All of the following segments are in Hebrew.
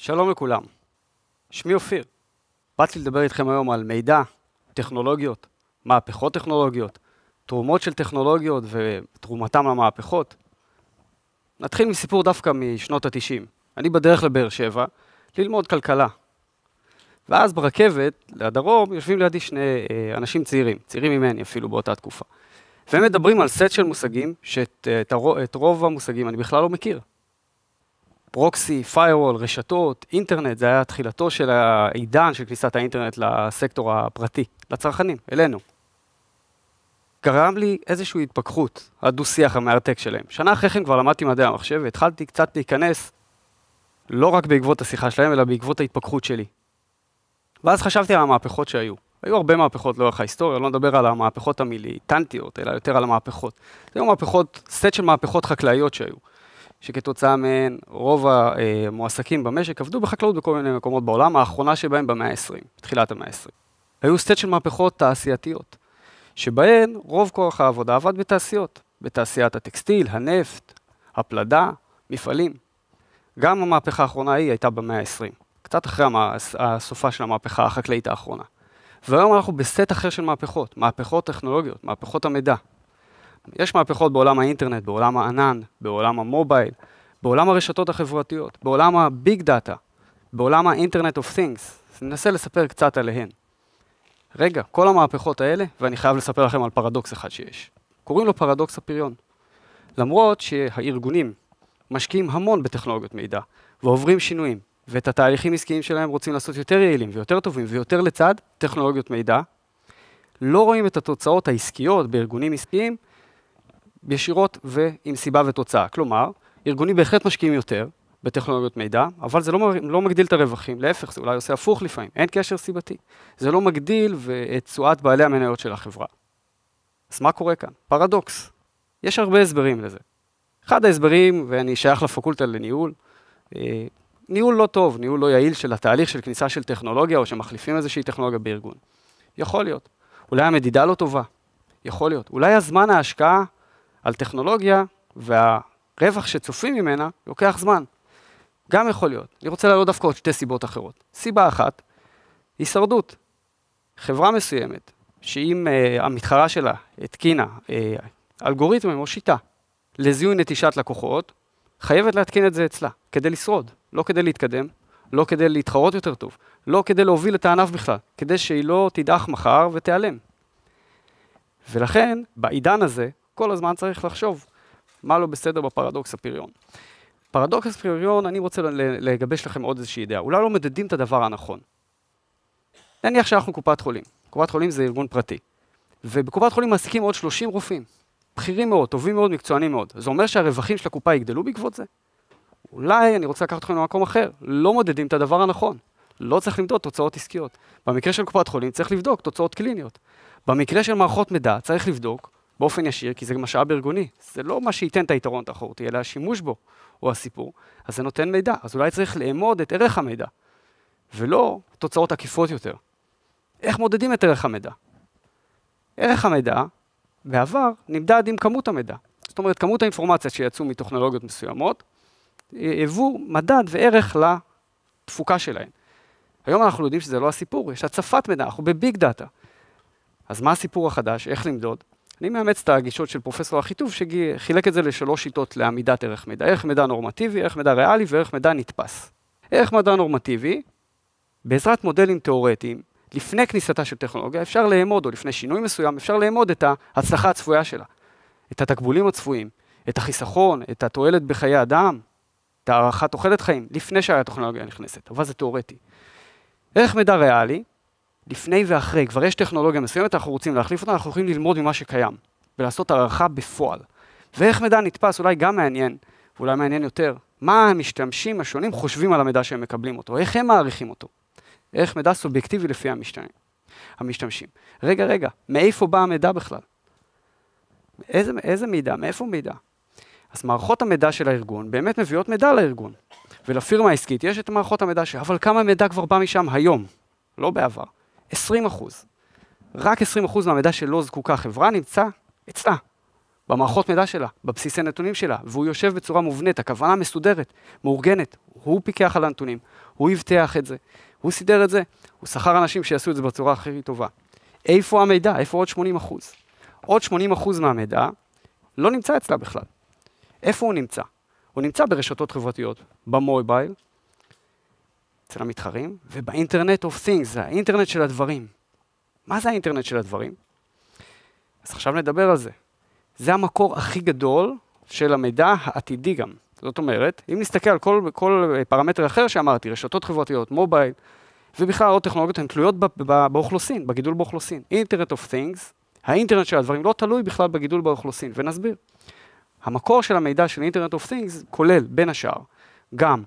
שלום לכולם, שמי אופיר. באתי לדבר איתכם היום על מידע, טכנולוגיות, מהפכות טכנולוגיות, תרומות של טכנולוגיות ותרומתם למהפכות. נתחיל מסיפור דווקא משנות ה-90. אני בדרך לבאר שבע ללמוד כלכלה. ואז ברכבת לדרום יושבים לידי שני אה, אנשים צעירים, צעירים ממני אפילו באותה תקופה. והם מדברים על סט של מושגים שאת אה, רוב המושגים אני בכלל לא מכיר. פרוקסי, firewall, רשתות, אינטרנט, זה היה תחילתו של העידן של כניסת האינטרנט לסקטור הפרטי, לצרכנים, אלינו. גרם לי איזושהי התפכחות, הדו-שיח המרתק שלהם. שנה אחרי כן כבר למדתי מדעי המחשב והתחלתי קצת להיכנס, לא רק בעקבות השיחה שלהם, אלא בעקבות ההתפכחות שלי. ואז חשבתי על המהפכות שהיו. היו הרבה מהפכות לאורך ההיסטוריה, לא נדבר על המהפכות המיליטנטיות, אלא יותר על המהפכות. היו מהפכות, סט של מהפכות חקלאיות שהיו. שכתוצאה מהן רוב המועסקים במשק עבדו בחקלאות בכל מיני מקומות בעולם, האחרונה שבהן במאה ה-20, בתחילת המאה ה-20. היו סט של מהפכות תעשייתיות, שבהן רוב כוח העבודה עבד בתעשיות, בתעשיית הטקסטיל, הנפט, הפלדה, מפעלים. גם המהפכה האחרונה ההיא הייתה במאה ה-20, קצת אחרי הסופה של המהפכה החקלאית האחרונה. והיום אנחנו בסט אחר של מהפכות, מהפכות טכנולוגיות, מהפכות המידע, יש מהפכות בעולם האינטרנט, בעולם הענן, בעולם המובייל, בעולם הרשתות החברתיות, בעולם הביג דאטה, בעולם האינטרנט אוף תינגס. ננסה לספר קצת עליהן. רגע, כל המהפכות האלה, ואני חייב לספר לכם על פרדוקס אחד שיש. קוראים לו פרדוקס הפריון. למרות שהארגונים משקיעים המון בטכנולוגיות מידע, ועוברים שינויים, ואת התהליכים עסקיים שלהם רוצים לעשות יותר יעילים ויותר טובים ויותר לצד טכנולוגיות מידע, לא רואים את התוצאות העסקיות בארגונים עסקיים ישירות ועם סיבה ותוצאה. כלומר, ארגונים בהחלט משקיעים יותר בטכנולוגיות מידע, אבל זה לא, לא מגדיל את הרווחים, להפך, זה אולי עושה הפוך לפעמים, אין קשר סיבתי. זה לא מגדיל את תשואת בעלי המניות של החברה. אז מה קורה כאן? פרדוקס. יש הרבה הסברים לזה. אחד ההסברים, ואני שייך לפקולטה לניהול, אה, ניהול לא טוב, ניהול לא יעיל של התהליך של כניסה של טכנולוגיה, או שמחליפים איזושהי טכנולוגיה בארגון. יכול להיות. אולי המדידה לא טובה. יכול להיות. אולי הזמן ההשקעה על טכנולוגיה, והרווח שצופים ממנה לוקח זמן. גם יכול להיות. אני רוצה להעלות דווקא עוד שתי סיבות אחרות. סיבה אחת, הישרדות. חברה מסוימת, שאם uh, אה, המתחרה שלה התקינה uh, אה, אלגוריתמים או שיטה לזיהוי נטישת לקוחות, חייבת להתקין את זה אצלה, כדי לשרוד, לא כדי להתקדם, לא כדי להתחרות יותר טוב, לא כדי להוביל את הענף בכלל, כדי שהיא לא תדעך מחר ותיעלם. ולכן, בעידן הזה, כל הזמן צריך לחשוב מה לא בסדר בפרדוקס הפריון. פרדוקס הפריון, אני רוצה לגבש לכם עוד איזושהי אידאה. אולי לא מדדים את הדבר הנכון. נניח שאנחנו קופת חולים. קופת חולים זה ארגון פרטי. ובקופת חולים מעסיקים עוד 30 רופאים. בכירים מאוד, טובים מאוד, מקצוענים מאוד. זה אומר שהרווחים של הקופה יגדלו בעקבות זה? אולי אני רוצה לקחת אתכם למקום אחר. לא מודדים את הדבר הנכון. לא צריך למדוד תוצאות עסקיות. במקרה של קופת חולים צריך לבדוק תוצאות קליניות. במקרה של מערכות מידע צריך לבדוק באופן ישיר, כי זה משאב ארגוני. זה לא מה שייתן את היתרון התחרותי, אלא השימוש בו הוא הסיפור, אז זה נותן מידע. אז אולי צריך לאמוד את ערך המידע, ולא תוצאות עקיפות יותר. איך מודדים את ערך המידע? ערך המידע, בעבר, נמדד עם כמות המידע. זאת אומרת, כמות האינפורמציה שיצאו מטכנולוגיות מסוימות, היוו מדד וערך לתפוקה שלהן. היום אנחנו יודעים שזה לא הסיפור, יש הצפת מידע, אנחנו בביג דאטה. אז מה הסיפור החדש, איך למדוד? אני מאמץ את הגישות של פרופסור אחיטוב, שחילק את זה לשלוש שיטות לעמידת ערך מידע. ערך מידע נורמטיבי, ערך מידע ריאלי וערך מידע נתפס. ערך מידע נורמטיבי, בעזרת מודלים תיאורטיים, לפני כניסתה של טכנולוגיה, אפשר לאמוד, או לפני שינוי מסוים, אפשר לאמוד את ההצלחה הצפויה שלה, את התקבולים הצפויים, את החיסכון, את התועלת בחיי אדם, את הערכת תוחלת חיים, לפני שהטכנולוגיה נכנסת, אבל זה תיאורטי. ערך מידע ריאלי, לפני ואחרי, כבר יש טכנולוגיה מסוימת, אנחנו רוצים להחליף אותה, אנחנו יכולים ללמוד ממה שקיים, ולעשות הערכה בפועל. ואיך מידע נתפס אולי גם מעניין, ואולי מעניין יותר, מה המשתמשים השונים חושבים על המידע שהם מקבלים אותו, איך הם מעריכים אותו, איך מידע סובייקטיבי לפי המשתמשים. המשתמשים. רגע, רגע, מאיפה בא המידע בכלל? איזה, איזה מידע? מאיפה מידע? אז מערכות המידע של הארגון באמת מביאות מידע לארגון. ולפירמה העסקית יש את מערכות המידע שלה, אבל כמה מידע כבר בא משם היום, לא בעבר. 20 אחוז. רק 20 אחוז מהמידע שלא זקוקה החברה נמצא אצלה, במערכות מידע שלה, בבסיסי נתונים שלה, והוא יושב בצורה מובנית, הכוונה מסודרת, מאורגנת. הוא פיקח על הנתונים, הוא אבטח את זה, הוא סידר את זה, הוא שכר אנשים שיעשו את זה בצורה הכי טובה. איפה המידע? איפה עוד 80 אחוז? עוד 80 אחוז מהמידע לא נמצא אצלה בכלל. איפה הוא נמצא? הוא נמצא ברשתות חברתיות, במובייל, אצל המתחרים, ובאינטרנט אוף things, זה האינטרנט של הדברים. מה זה האינטרנט של הדברים? אז עכשיו נדבר על זה. זה המקור הכי גדול של המידע העתידי גם. זאת אומרת, אם נסתכל על כל, כל פרמטר אחר שאמרתי, רשתות חברתיות, מובייל, ובכלל עוד טכנולוגיות, הן תלויות באוכלוסין, בגידול באוכלוסין. אינטרנט אוף סינגס, האינטרנט של הדברים לא תלוי בכלל בגידול באוכלוסין, ונסביר. המקור של המידע של אינטרנט אוף סינגס כולל, בין השאר, גם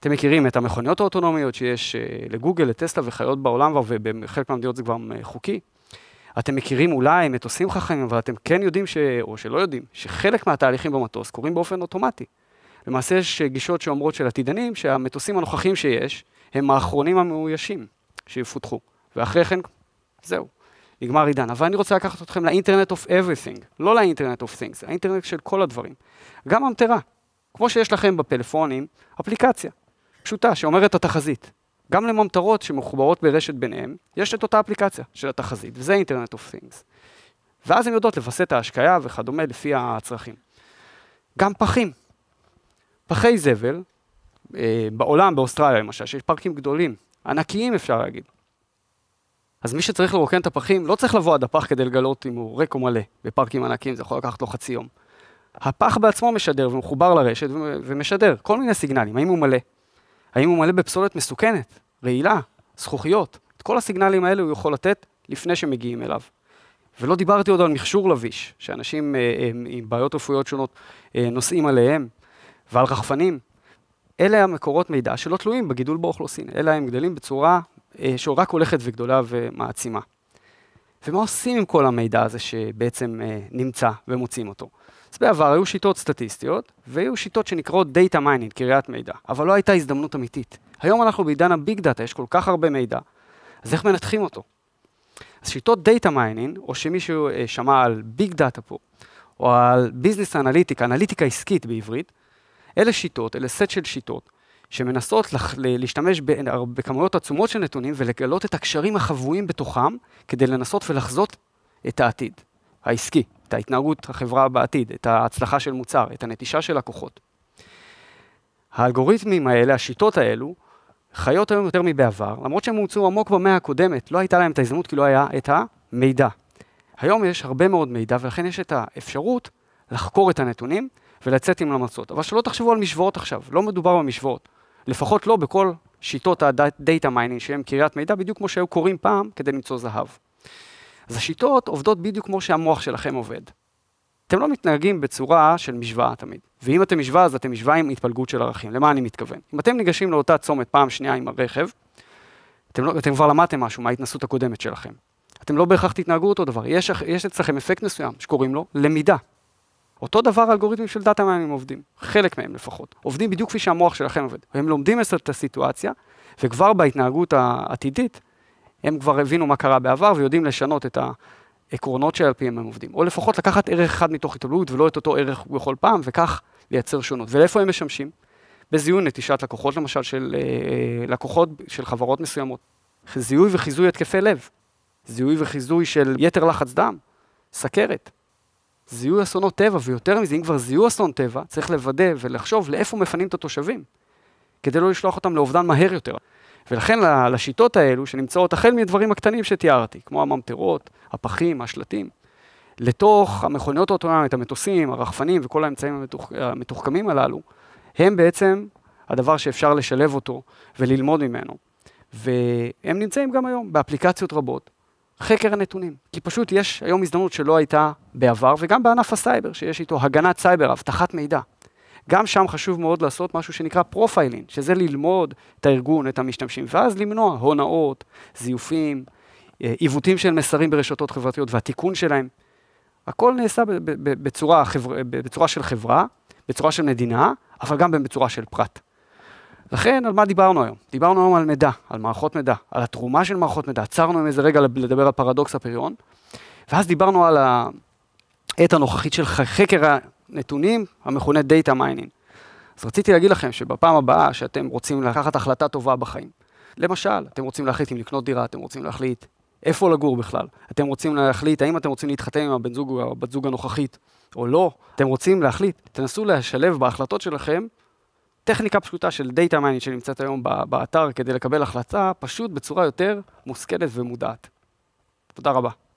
אתם מכירים את המכוניות האוטונומיות שיש אה, לגוגל, לטסלה וחיות בעולם, ובחלק מהמדינות זה כבר אה, חוקי. אתם מכירים אולי מטוסים חכמים, אבל אתם כן יודעים, ש... או שלא יודעים, שחלק מהתהליכים במטוס קורים באופן אוטומטי. למעשה יש אה, גישות שאומרות של עתידנים שהמטוסים הנוכחים שיש הם האחרונים המאוישים שיפותחו, ואחרי כן זהו, נגמר עידן. אבל אני רוצה לקחת אתכם לאינטרנט אוף אבריסינג, לא לאינטרנט אוף סינגס, האינטרנט של כל הדברים. גם המטרה, כמו שיש לכם בפלאפונים, אפליקציה. פשוטה שאומרת התחזית. גם לממטרות שמחוברות ברשת ביניהן, יש את אותה אפליקציה של התחזית, וזה אינטרנט אוף סינגס. ואז הן יודעות לווסת את ההשקיה וכדומה לפי הצרכים. גם פחים. פחי זבל, אה, בעולם, באוסטרליה למשל, שיש פארקים גדולים, ענקיים אפשר להגיד. אז מי שצריך לרוקן את הפחים, לא צריך לבוא עד הפח כדי לגלות אם הוא ריק או מלא. בפארקים ענקיים זה יכול לקחת לו חצי יום. הפח בעצמו משדר ומחובר לרשת ומשדר כל מיני סיגנלים, האם הוא מלא, האם הוא מלא בפסולת מסוכנת, רעילה, זכוכיות? את כל הסיגנלים האלה הוא יכול לתת לפני שמגיעים אליו. ולא דיברתי עוד על מכשור לביש, שאנשים אה, אה, עם בעיות רפואיות שונות אה, נושאים עליהם, ועל רחפנים. אלה המקורות מידע שלא תלויים בגידול באוכלוסין, אלא הם גדלים בצורה אה, שרק הולכת וגדולה ומעצימה. ומה עושים עם כל המידע הזה שבעצם אה, נמצא ומוצאים אותו? אז בעבר היו שיטות סטטיסטיות, והיו שיטות שנקראות Data Mining, קריית מידע, אבל לא הייתה הזדמנות אמיתית. היום אנחנו בעידן הביג דאטה, יש כל כך הרבה מידע, אז איך מנתחים אותו? אז שיטות Data Mining, או שמישהו אה, שמע על ביג דאטה פה, או על ביזנס אנליטיקה, אנליטיקה עסקית בעברית, אלה שיטות, אלה סט של שיטות, שמנסות לח, להשתמש בכמויות עצומות של נתונים ולגלות את הקשרים החבויים בתוכם כדי לנסות ולחזות את העתיד העסקי, את ההתנהגות החברה בעתיד, את ההצלחה של מוצר, את הנטישה של לקוחות. האלגוריתמים האלה, השיטות האלו, חיות היום יותר מבעבר, למרות שהם הומצאו עמוק במאה הקודמת, לא הייתה להם את ההזדמנות כי לא היה את המידע. היום יש הרבה מאוד מידע ולכן יש את האפשרות לחקור את הנתונים ולצאת עם המלצות. אבל שלא תחשבו על משוואות עכשיו, לא מדובר במשוואות. לפחות לא בכל שיטות הדאטה מיינינג, שהן קריית מידע, בדיוק כמו שהיו קוראים פעם כדי למצוא זהב. אז השיטות עובדות בדיוק כמו שהמוח שלכם עובד. אתם לא מתנהגים בצורה של משוואה תמיד. ואם אתם משוואה, אז אתם משוואה עם התפלגות של ערכים. למה אני מתכוון? אם אתם ניגשים לאותה צומת פעם שנייה עם הרכב, אתם, לא, אתם כבר למדתם משהו מההתנסות הקודמת שלכם. אתם לא בהכרח תתנהגו אותו דבר. יש, יש אצלכם אפקט מסוים שקוראים לו למידה. אותו דבר אלגוריתמים של דאטה מיינינג עובדים, חלק מהם לפחות. עובדים בדיוק כפי שהמוח שלכם עובד. הם לומדים את הסיטואציה, וכבר בהתנהגות העתידית, הם כבר הבינו מה קרה בעבר ויודעים לשנות את העקרונות שעל פיהם הם עובדים. או לפחות לקחת ערך אחד מתוך התעללות ולא את אותו ערך בכל פעם, וכך לייצר שונות. ולאיפה הם משמשים? בזיהוי נטישת לקוחות, למשל, של אה, אה, לקוחות של חברות מסוימות. זיהוי וחיזוי התקפי לב, זיהוי וחיזוי של יתר לחץ דם, סכרת. זיהו אסונות טבע, ויותר מזה, אם כבר זיהו אסון טבע, צריך לוודא ולחשוב לאיפה מפנים את התושבים, כדי לא לשלוח אותם לאובדן מהר יותר. ולכן לשיטות האלו, שנמצאות החל מדברים הקטנים שתיארתי, כמו הממטרות, הפחים, השלטים, לתוך המכוניות האוטונומיות, המטוסים, הרחפנים וכל האמצעים המתוח... המתוחכמים הללו, הם בעצם הדבר שאפשר לשלב אותו וללמוד ממנו. והם נמצאים גם היום באפליקציות רבות, חקר הנתונים. כי פשוט יש היום הזדמנות שלא הייתה בעבר, וגם בענף הסייבר, שיש איתו הגנת סייבר, אבטחת מידע. גם שם חשוב מאוד לעשות משהו שנקרא פרופיילינג, שזה ללמוד את הארגון, את המשתמשים, ואז למנוע הונאות, זיופים, אה, עיוותים של מסרים ברשתות חברתיות והתיקון שלהם. הכל נעשה בצורה, בצורה של חברה, בצורה של מדינה, אבל גם בצורה של פרט. לכן, על מה דיברנו היום? דיברנו היום על מידע, על מערכות מידע, על התרומה של מערכות מידע. עצרנו עם איזה רגע לדבר על פרדוקס הפריון, ואז דיברנו על העת הנוכחית של חקר הנתונים, המכונה Data Mining. אז רציתי להגיד לכם שבפעם הבאה שאתם רוצים לקחת החלטה טובה בחיים, למשל, אתם רוצים להחליט אם לקנות דירה, אתם רוצים להחליט איפה לגור בכלל, אתם רוצים להחליט האם אתם רוצים להתחתן עם הבן זוג או הבת זוג הנוכחית או לא, אתם רוצים להחליט, תנסו לשלב בהחלטות שלכם טכניקה פשוטה של Data Mining שנמצאת היום באתר כדי לקבל החלטה, פשוט בצורה יותר מושכלת ומודעת. תודה רבה.